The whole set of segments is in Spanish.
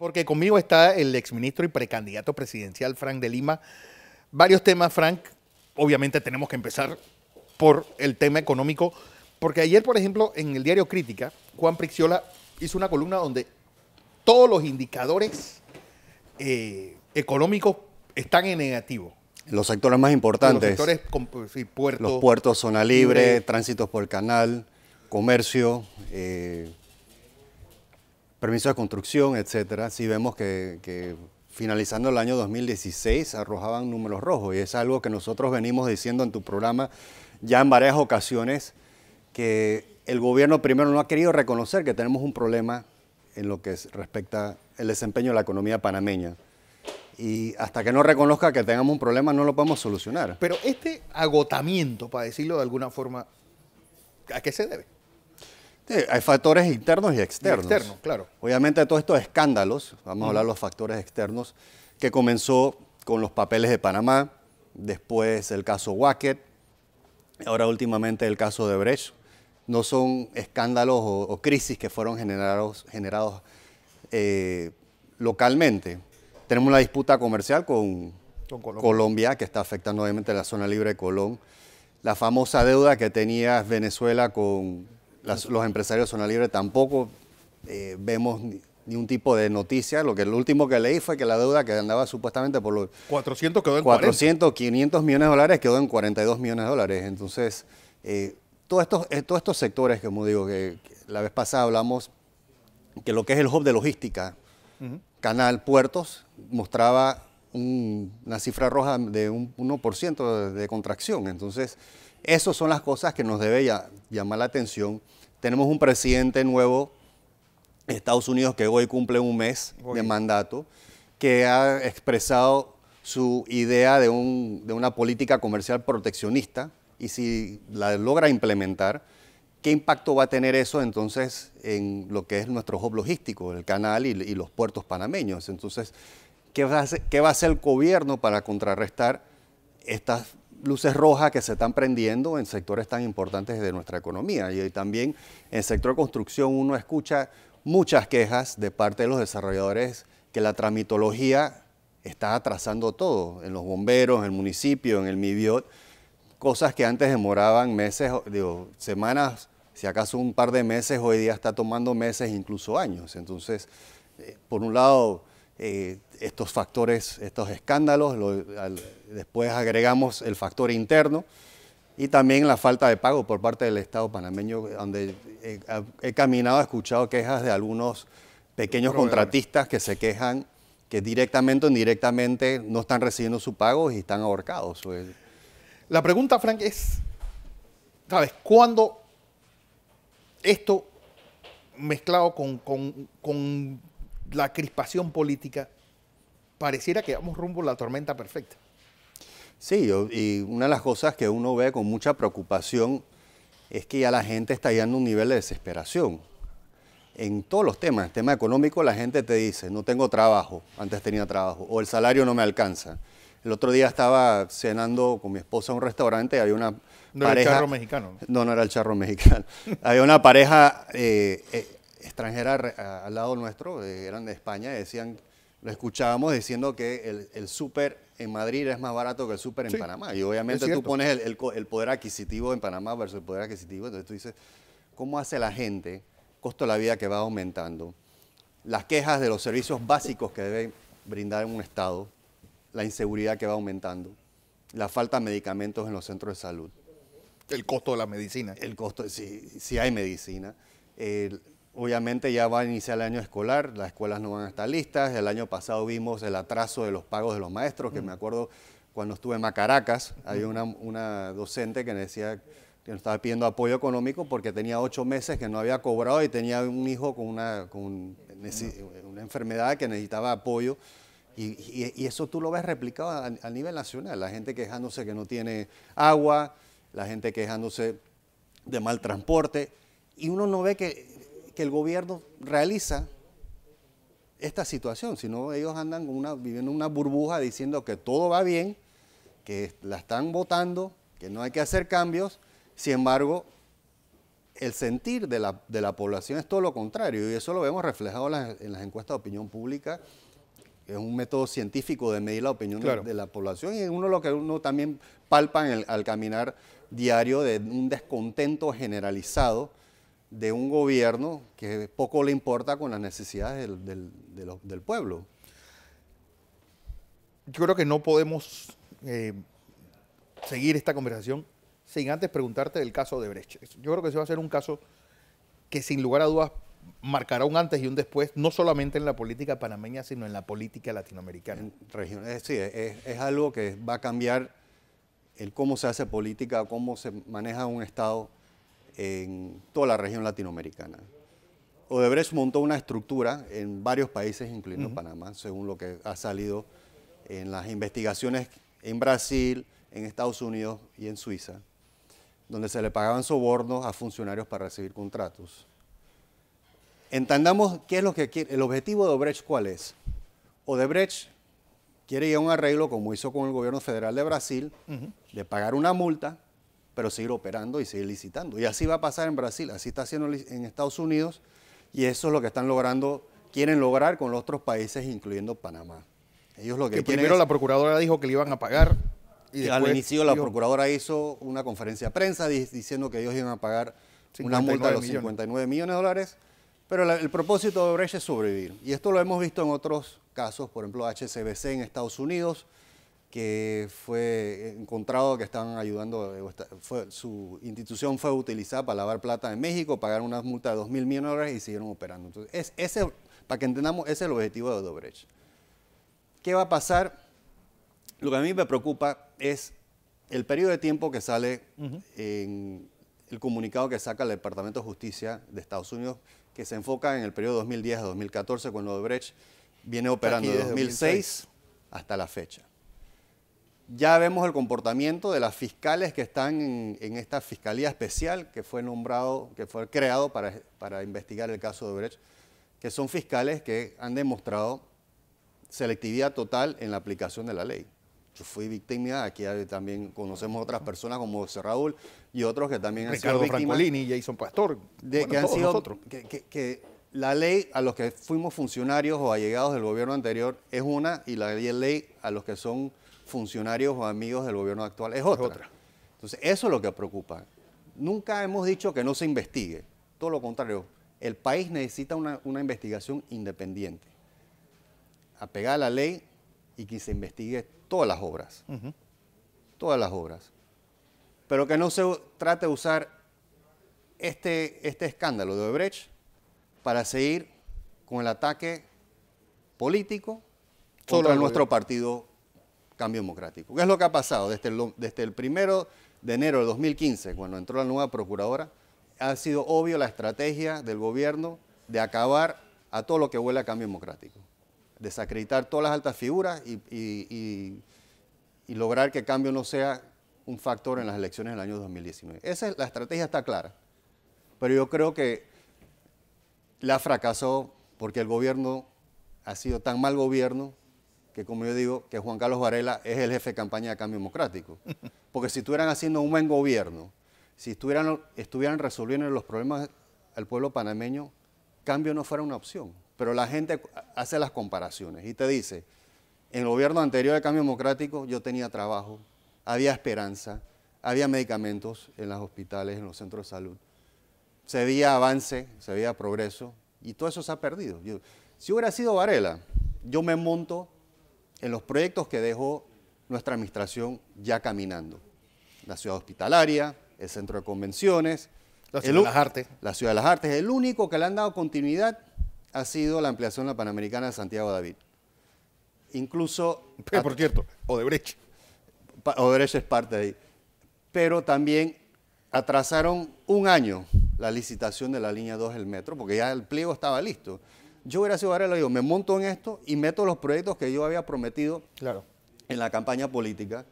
Porque conmigo está el exministro y precandidato presidencial Frank de Lima. Varios temas, Frank. Obviamente tenemos que empezar por el tema económico, porque ayer, por ejemplo, en el diario Crítica, Juan Prixiola hizo una columna donde todos los indicadores eh, económicos están en negativo. Los sectores más importantes. Los sectores, pues, puertos. Los puertos, zona libre, tránsitos por canal, comercio, eh, permiso de construcción, etcétera, sí vemos que, finalizando el año 2016 arrojaban números rojos y es algo que nosotros venimos diciendo en tu programa ya en varias ocasiones que el gobierno primero no ha querido reconocer que tenemos un problema en lo que respecta el desempeño de la economía panameña. Y hasta que no reconozca que tengamos un problema no lo podemos solucionar. Pero este agotamiento, para decirlo de alguna forma, ¿a qué se debe? hay factores internos y externos. claro. Obviamente todos estos escándalos, vamos a hablar de los factores externos, que comenzó con los papeles de Panamá, después el caso Wackett, ahora últimamente el caso de Brecht, no son escándalos o, crisis que fueron generados, eh, localmente. Tenemos la disputa comercial con, Colombia. Colombia. que está afectando obviamente la zona libre de Colón. La famosa deuda que tenía Venezuela con los empresarios de zona libre tampoco eh, vemos ni, un tipo de noticia. Lo que el último que leí fue que la deuda que andaba supuestamente por los 400 500 millones de dólares quedó en 42 millones de dólares. Entonces, eh, todos estos eh, todos estos sectores, como digo, que, la vez pasada hablamos que lo que es el hub de logística, canal, puertos, mostraba una cifra roja de un 1% de, contracción. Entonces, esas son las cosas que nos debe llamar la atención. Tenemos un presidente nuevo, Estados Unidos, que hoy cumple un mes de mandato, que ha expresado su idea de, de, una política comercial proteccionista y si la logra implementar, ¿qué impacto va a tener eso entonces en lo que es nuestro hub logístico, el canal y, y los puertos panameños? Entonces, ¿Qué va, a hacer, va a el gobierno para contrarrestar estas luces rojas que se están prendiendo en sectores tan importantes de nuestra economía. Y también en el sector construcción uno escucha muchas quejas de parte de los desarrolladores que la tramitología está atrasando todo, en los bomberos, en el municipio, en el MIBIOT, cosas que antes demoraban meses, digo, semanas, si acaso un par de meses, hoy día está tomando meses, incluso años. Entonces, eh, por un lado, eh, estos factores, estos escándalos, después agregamos el factor interno y también la falta de pago por parte del Estado panameño, donde he, caminado, he escuchado quejas de algunos pequeños contratistas que se quejan que directamente o indirectamente no están recibiendo su pago y están ahorcados. Pues. La pregunta, Frank, es, ¿sabes? ¿Cuándo esto mezclado con la crispación política, pareciera que vamos rumbo a la tormenta perfecta. Sí, y una de las cosas que uno ve con mucha preocupación es que ya la gente está llegando a un nivel de desesperación. En todos los temas, el tema económico, la gente te dice, no tengo trabajo, antes tenía trabajo, o el salario no me alcanza. El otro día estaba cenando con mi esposa en un restaurante y había una pareja... No era el charro mexicano. No, no era el charro mexicano. había una pareja eh, eh, extranjera al lado nuestro, eh, eran de España, decían, lo escuchábamos diciendo que el, súper en Madrid es más barato que el súper en Panamá. Y obviamente tú pones el, poder adquisitivo en Panamá versus el poder adquisitivo, entonces tú dices, ¿cómo hace la gente? Costo de la vida que va aumentando, las quejas de los servicios básicos que debe brindar un Estado, la inseguridad que va aumentando, la falta de medicamentos en los centros de salud. El costo de la medicina. El costo, si, si hay medicina. Obviamente ya va a iniciar el año escolar, las escuelas no van a estar listas. El año pasado vimos el atraso de los pagos de los maestros, que me acuerdo cuando estuve en Macaracas, había una, docente que decía que nos estaba pidiendo apoyo económico porque tenía ocho meses que no había cobrado y tenía un hijo con una, enfermedad que necesitaba apoyo. Y, eso tú lo ves replicado a, nivel nacional. La gente quejándose que no tiene agua, la gente quejándose de mal transporte. Y uno no ve que el gobierno realiza esta situación, si ellos andan una, viviendo una burbuja diciendo que todo va bien, que la están votando, que no hay que hacer cambios, sin embargo, el sentir de la, población es todo lo contrario y eso lo vemos reflejado en las, encuestas de opinión pública, que es un método científico de medir la opinión de, la población y uno lo que uno también palpa al caminar diario de un descontento generalizado de un gobierno que poco le importa con las necesidades del, pueblo. Yo creo que no podemos eh, seguir esta conversación sin antes preguntarte del caso de Brecht. Yo creo que ese va a ser un caso que sin lugar a dudas marcará un antes y un después, no solamente en la política panameña, sino en la política latinoamericana. sí, es, es algo que va a cambiar el cómo se hace política, cómo se maneja un Estado en toda la región latinoamericana. Odebrecht montó una estructura en varios países, incluyendo Panamá, según lo que ha salido en las investigaciones en Brasil, en Estados Unidos y en Suiza, donde se le pagaban sobornos a funcionarios para recibir contratos. Entendamos qué es lo que quiere, el objetivo de Odebrecht cuál es. Odebrecht quiere ir a un arreglo, como hizo con el gobierno federal de Brasil, de pagar una multa pero seguir operando y seguir licitando. Y así va a pasar en Brasil, así está haciendo en Estados Unidos y eso es lo que están logrando, quieren lograr con los otros países, incluyendo Panamá. Ellos lo que, primero la procuradora dijo que le iban a pagar. Y, al inicio la procuradora hizo una conferencia de prensa diciendo que ellos iban a pagar una multa de los 59 millones de dólares, pero el propósito de Brecht es sobrevivir. Y esto lo hemos visto en otros casos, por ejemplo HCBC en Estados Unidos, que fue encontrado que estaban ayudando, eh, su institución fue utilizada para lavar plata en México, pagaron una multa de 2 mil millones de dólares y siguieron operando. Entonces, ese, para que entendamos, ese es el objetivo de Odebrecht. ¿Qué va a pasar? Lo que a mí me preocupa es el periodo de tiempo que sale en el comunicado que saca el Departamento de Justicia de Estados Unidos, que se enfoca en el periodo 2010 a 2014, cuando Odebrecht viene operando de 2006 hasta la fecha. Ya vemos el comportamiento de las fiscales que están en, esta fiscalía especial que fue nombrado, que fue creado para, para investigar el caso de Brecht, que son fiscales que han demostrado selectividad total en la aplicación de la ley. Yo fui víctima, aquí también conocemos otras personas como José Raúl y otros que también han sido víctimas. Francolini, Jason Pastor, de, que han sido que, la ley a los que fuimos funcionarios o allegados del gobierno anterior es una y la ley a los que son funcionarios o amigos del gobierno actual, es otra. Entonces, eso es lo que preocupa. Nunca hemos dicho que no se investigue, todo lo contrario, el país necesita una, investigación independiente, apegada a la ley y que se investigue todas las obras, todas las obras. Pero que no se trate de usar este, este escándalo de Odebrecht para seguir con el ataque político contra nuestro partido cambio democrático. ¿Qué es lo que ha pasado? Desde el, desde primero de enero de 2015, cuando entró la nueva procuradora, ha sido obvio la estrategia del gobierno de acabar a todo lo que huele a cambio democrático, desacreditar todas las altas figuras y, y lograr que el cambio no sea un factor en las elecciones del año 2019. Esa es, la estrategia está clara, pero yo creo que la fracasó porque el gobierno ha sido tan mal gobierno como yo digo, que Juan Carlos Varela es el jefe de campaña de Cambio Democrático. Porque si estuvieran haciendo un buen gobierno, si estuvieran, estuvieran resolviendo los problemas del pueblo panameño, cambio no fuera una opción. Pero la gente hace las comparaciones y te dice, en el gobierno anterior de Cambio Democrático yo tenía trabajo, había esperanza, había medicamentos en los hospitales, en los centros de salud, se veía avance, se veía progreso y todo eso se ha perdido. Yo, si hubiera sido Varela, yo me monto en los proyectos que dejó nuestra administración ya caminando. La ciudad hospitalaria, el centro de convenciones, la ciudad de las artes. La ciudad de las artes. El único que le han dado continuidad ha sido la ampliación de la Panamericana de Santiago David. Incluso... por cierto, Odebrecht. Odebrecht es parte de ahí. Pero también atrasaron un año la licitación de la línea 2 del metro, porque ya el pliego estaba listo yo hubiera sido Varela, digo, me monto en esto y meto los proyectos que yo había prometido claro. en la campaña política.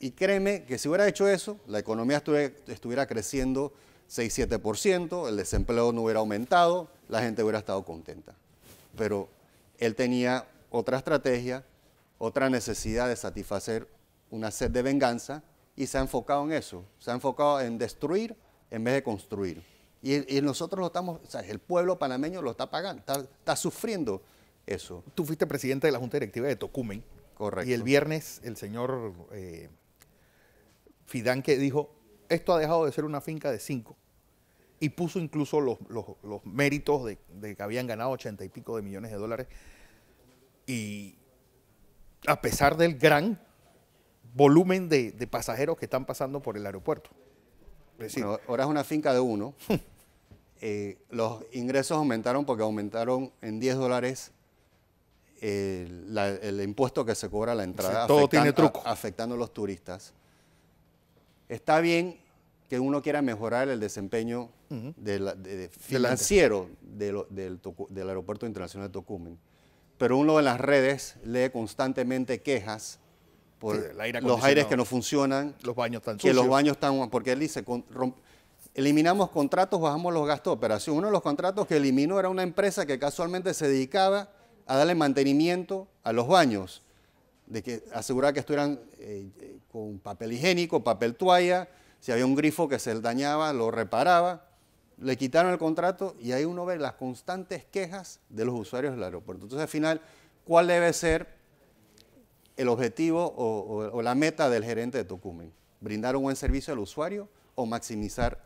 Y, créeme que si hubiera hecho eso, la economía estuviera, estuviera creciendo 6-7%, el desempleo no hubiera aumentado, la gente hubiera estado contenta. Pero él tenía otra estrategia, otra necesidad de satisfacer una sed de venganza y se ha enfocado en eso, se ha enfocado en destruir en vez de construir. Y, nosotros lo estamos, o sea, el pueblo panameño lo está pagando, está, sufriendo eso. Tú fuiste presidente de la Junta Directiva de Tocumen. Correcto. Y el viernes el señor eh, Fidanque dijo, esto ha dejado de ser una finca de cinco. Y puso incluso los, méritos de, que habían ganado ochenta y pico de millones de dólares. Y a pesar del gran volumen de, pasajeros que están pasando por el aeropuerto. ahora es una finca de uno Eh, los ingresos aumentaron porque aumentaron en 10 dólares eh, el impuesto que se cobra la entrada. todo tiene truco. afectando a los turistas. Está bien que uno quiera mejorar el desempeño financiero del, Aeropuerto Internacional de Tocumen, pero uno en las redes lee constantemente quejas por los aires que no funcionan, los baños que los baños están, porque él dice, Eliminamos contratos, bajamos los gastos de operación. Uno de los contratos que eliminó era una empresa que casualmente se dedicaba a darle mantenimiento a los baños, de que asegurar que estuvieran eh, eh, con papel higiénico, papel toalla, si había un grifo que se dañaba, lo reparaba. Le quitaron el contrato y ahí uno ve las constantes quejas de los usuarios del aeropuerto. Entonces, al final, ¿cuál debe ser el objetivo o, o la meta del gerente de Tocumen? ¿Brindar un buen servicio al usuario o maximizar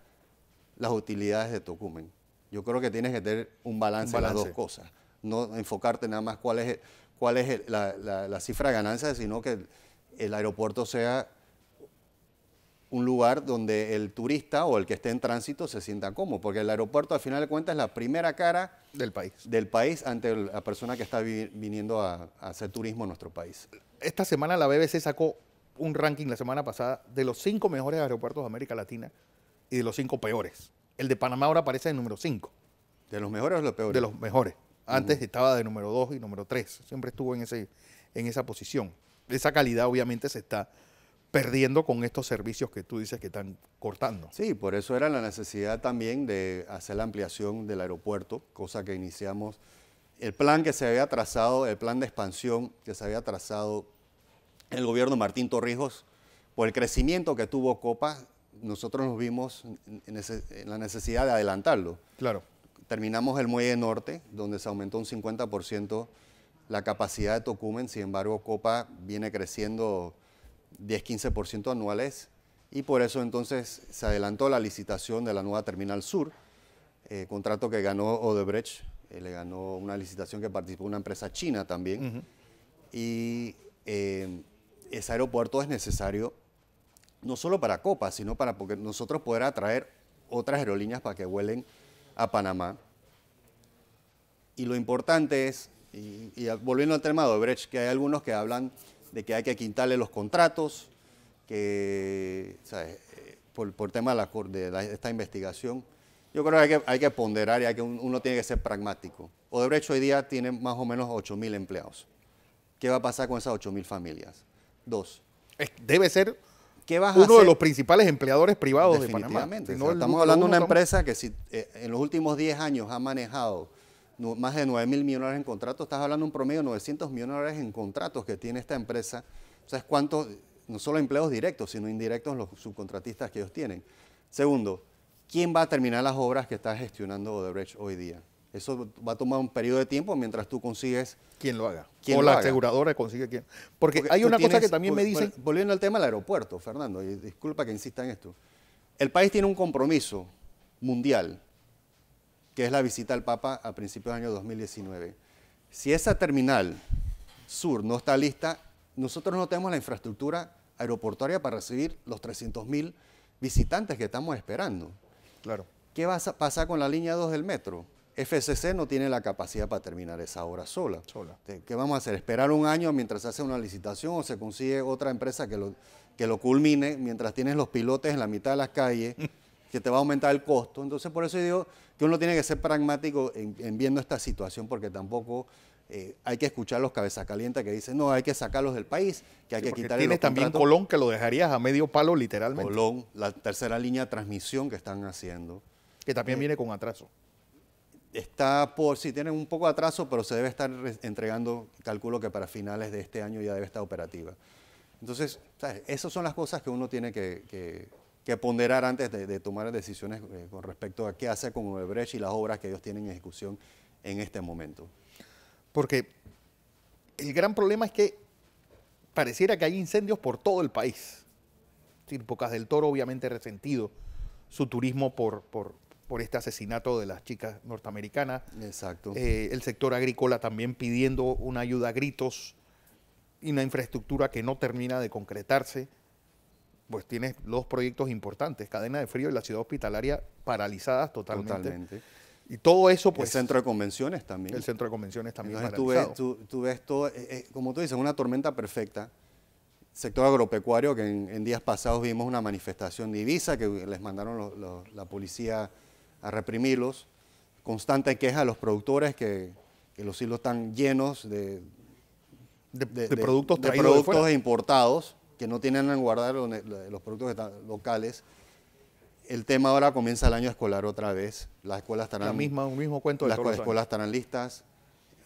las utilidades de Tocumen. Yo creo que tienes que tener un balance, de las dos cosas. No enfocarte nada más cuál es, cuál es la, cifra de ganancias, sino que el, aeropuerto sea un lugar donde el turista o el que esté en tránsito se sienta cómodo, porque el aeropuerto al final de cuentas es la primera cara del país, del país ante la persona que está viniendo a, hacer turismo en nuestro país. Esta semana la BBC sacó un ranking la semana pasada de los cinco mejores aeropuertos de América Latina y de los cinco peores. El de Panamá ahora aparece en número cinco. ¿De los mejores o los peores? De los mejores. Antes estaba de número dos y número tres. Siempre estuvo en, ese, en esa posición. Esa calidad obviamente se está perdiendo con estos servicios que tú dices que están cortando. Sí, por eso era la necesidad también de hacer la ampliación del aeropuerto, cosa que iniciamos. El plan que se había trazado, el plan de expansión que se había trazado el gobierno Martín Torrijos, por el crecimiento que tuvo Copa, nosotros nos vimos en, la necesidad de adelantarlo. Claro. Terminamos el muelle norte, donde se aumentó un 50% la capacidad de Tocumen, sin embargo Copa viene creciendo 10-15% anuales y por eso entonces se adelantó la licitación de la nueva Terminal Sur, eh, contrato que ganó Odebrecht, eh, le ganó una licitación que participó una empresa china también y eh, ese aeropuerto es necesario no solo para copas, sino para porque nosotros poder atraer otras aerolíneas para que vuelen a Panamá. Y lo importante es, y, volviendo al tema de Odebrecht, que hay algunos que hablan de que hay que quitarle los contratos, que ¿sabes? Eh, por, por, tema de, la, esta investigación. Yo creo que hay que, hay que ponderar y hay que, uno tiene que ser pragmático. Odebrecht hoy día tiene más o menos 8.000 empleados. ¿Qué va a pasar con esas 8.000 familias? Dos. debe ser uno de los principales empleadores privados de Panamá. estamos hablando de una empresa que si, eh, en los últimos 10 años ha manejado más de 9 mil millones en contratos, estás hablando de un promedio de 900 millones en contratos que tiene esta empresa. ¿Sabes cuántos? No solo empleos directos, sino indirectos los subcontratistas que ellos tienen. Segundo, ¿quién va a terminar las obras que está gestionando Odebrecht hoy día? Eso va a tomar un periodo de tiempo mientras tú consigues... quién lo haga. o la aseguradora consigue quién. Porque, hay una cosa que también me dicen... Volviendo al tema del aeropuerto, Fernando, disculpa que insista en esto. El país tiene un compromiso mundial, que es la visita al Papa a principios del año 2019. Si esa terminal sur no está lista, nosotros no tenemos la infraestructura aeroportuaria para recibir los 300.000 visitantes que estamos esperando. Claro. ¿Qué va a pasar con la línea 2 del metro? FCC no tiene la capacidad para terminar esa obra sola. ¿Qué vamos a hacer? ¿Esperar un año mientras se hace una licitación o se consigue otra empresa que lo, culmine mientras tienes los pilotes en la mitad de las calles, que te va a aumentar el costo? Entonces, por eso digo que uno tiene que ser pragmático en, viendo esta situación porque tampoco eh, hay que escuchar los cabezas calientes que dicen, no, hay que sacarlos del país, que hay quitar que quitarle Tienes también Colón que lo dejarías a medio palo literalmente. Colón, la tercera línea de transmisión que están haciendo. Que también eh, viene con atraso está por, si sí, tienen un poco de atraso, pero se debe estar entregando, calculo que para finales de este año ya debe estar operativa. Entonces, esas son las cosas que uno tiene que, ponderar antes de, tomar decisiones eh, con respecto a qué hace con Odebrecht y las obras que ellos tienen en ejecución en este momento. Porque el gran problema es que pareciera que hay incendios por todo el país. Pocas del Toro obviamente resentido su turismo por, por este asesinato de las chicas norteamericanas. Exacto. Eh, el sector agrícola también pidiendo una ayuda a gritos y una infraestructura que no termina de concretarse. Pues tienes dos proyectos importantes, Cadena de Frío y la Ciudad Hospitalaria paralizadas totalmente. Y todo eso, pues. El centro de convenciones también. El centro de convenciones también. Entonces, tú ves, todo, eh, eh, como tú dices, una tormenta perfecta. Sector agropecuario, que en, días pasados vimos una manifestación divisa que les mandaron la policía a reprimirlos. Constante queja a los productores que, los hilos están llenos de, de, productos, importados que no tienen en guardar los, productos locales. El tema ahora comienza el año escolar otra vez. Las escuelas estarán. La misma, un mismo cuento Las escuelas listas.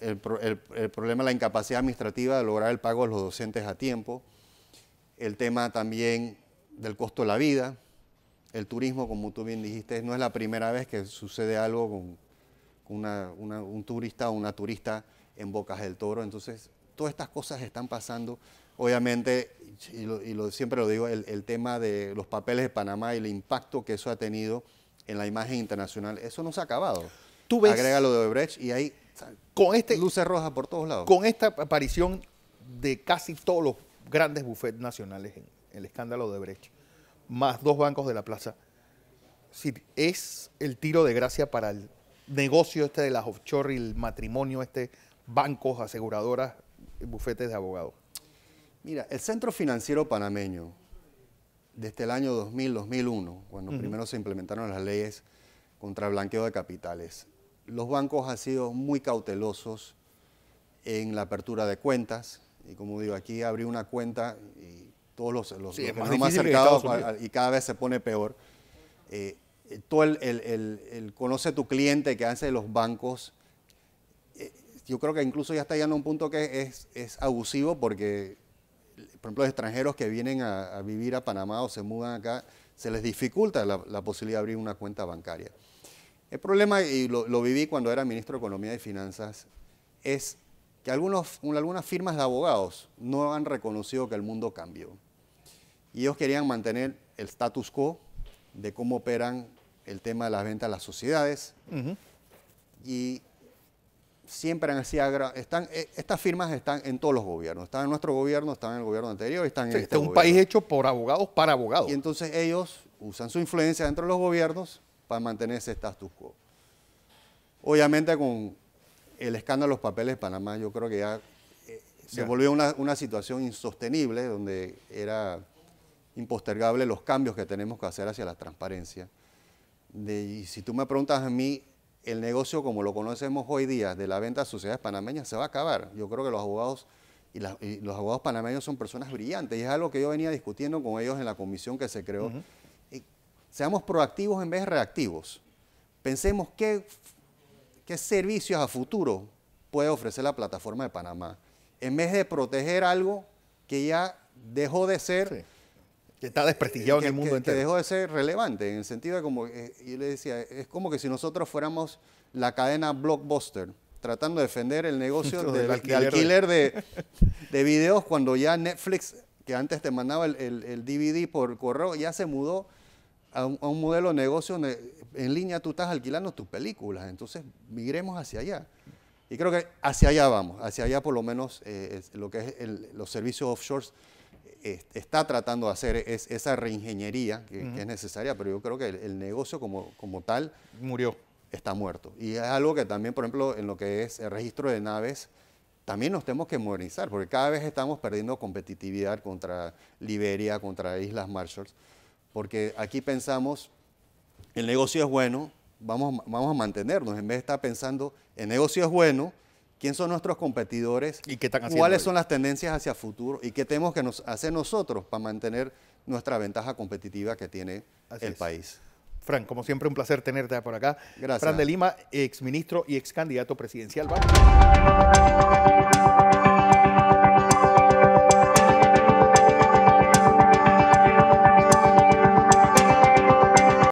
El, el, el, problema de la incapacidad administrativa de lograr el pago de los docentes a tiempo, el tema también del costo de la vida, el turismo, como tú bien dijiste, no es la primera vez que sucede algo con, un turista o una turista en Bocas del Toro. Entonces, todas estas cosas están pasando. Obviamente, y, siempre lo digo, el, tema de los papeles de Panamá y el impacto que eso ha tenido en la imagen internacional, eso no se ha acabado. Tú Agrega lo de Odebrecht y ahí con este- luces rojas por todos lados. Con esta aparición de casi todos los grandes bufetes nacionales en el escándalo de Odebrecht, más dos bancos de la plaza. Es, es el tiro de gracia para el negocio este de las offshore y el matrimonio este, bancos, aseguradoras, bufetes de abogados. Mira, el Centro Financiero Panameño, desde el año 2000-2001, cuando primero se implementaron las leyes contra el blanqueo de capitales, los bancos han sido muy cautelosos en la apertura de cuentas. Y como digo, aquí abrí una cuenta y todos los, más, cercados y cada vez se pone peor. Eh, todo el, el, conoce tu cliente que hace de los bancos, eh, yo creo que incluso ya está llegando a un punto que es, es abusivo porque, por ejemplo, los extranjeros que vienen a, vivir a Panamá o se mudan acá, se les dificulta la, posibilidad de abrir una cuenta bancaria. El problema, y lo, lo viví cuando era ministro de Economía y Finanzas, es que algunos, algunas firmas de abogados no han reconocido que el mundo cambió. Y ellos querían mantener el status quo de cómo operan el tema de las ventas a las sociedades. Y siempre han sido... Están, eh, estas firmas están en todos los gobiernos. Están en nuestro gobierno, están en el gobierno anterior, están en este, este, es un país hecho por abogados para abogados. Y entonces ellos usan su influencia dentro de los gobiernos para mantener ese status quo. Obviamente con el escándalo de los papeles de Panamá, yo creo que ya eh, se volvió una, situación insostenible donde era impostergable los cambios que tenemos que hacer hacia la transparencia. y si tú me preguntas a mí, el negocio como lo conocemos hoy día de la venta de sociedades panameñas se va a acabar. Yo creo que los abogados y, los abogados panameños son personas brillantes y es algo que yo venía discutiendo con ellos en la comisión que se creó. seamos proactivos en vez de reactivos. Pensemos qué ¿Qué servicios a futuro puede ofrecer la plataforma de Panamá? En vez de proteger algo que ya dejó de ser... Que está desprestigiado en el mundo entero. Que dejó de ser relevante, en el sentido de como, eh, yo le decía, es como que si nosotros fuéramos la cadena Blockbuster, tratando de defender el negocio del, alquiler, de, alquiler de, videos cuando ya Netflix, que antes te mandaba el DVD por correo, ya se mudó a un, modelo de negocio en línea tú estás alquilando tus películas. Entonces, migremos hacia allá. Y creo que hacia allá vamos, hacia allá por lo menos eh, lo que es los servicios offshore eh, está tratando de hacer es, esa reingeniería que, es necesaria, pero yo creo que el, negocio como, como tal... Murió. Está muerto. Y es algo que también, por ejemplo, en lo que es el registro de naves, también nos tenemos que modernizar, porque cada vez estamos perdiendo competitividad contra Liberia, contra Islas Marshalls porque aquí pensamos, el negocio es bueno, vamos, vamos a mantenernos, en vez de estar pensando, el negocio es bueno, quiénes son nuestros competidores, ¿Y cuáles son las tendencias hacia futuro y qué tenemos que hacer nosotros para mantener nuestra ventaja competitiva que tiene el país. Fran, como siempre, un placer tenerte por acá. Gracias. Fran de Lima, exministro y ex candidato presidencial.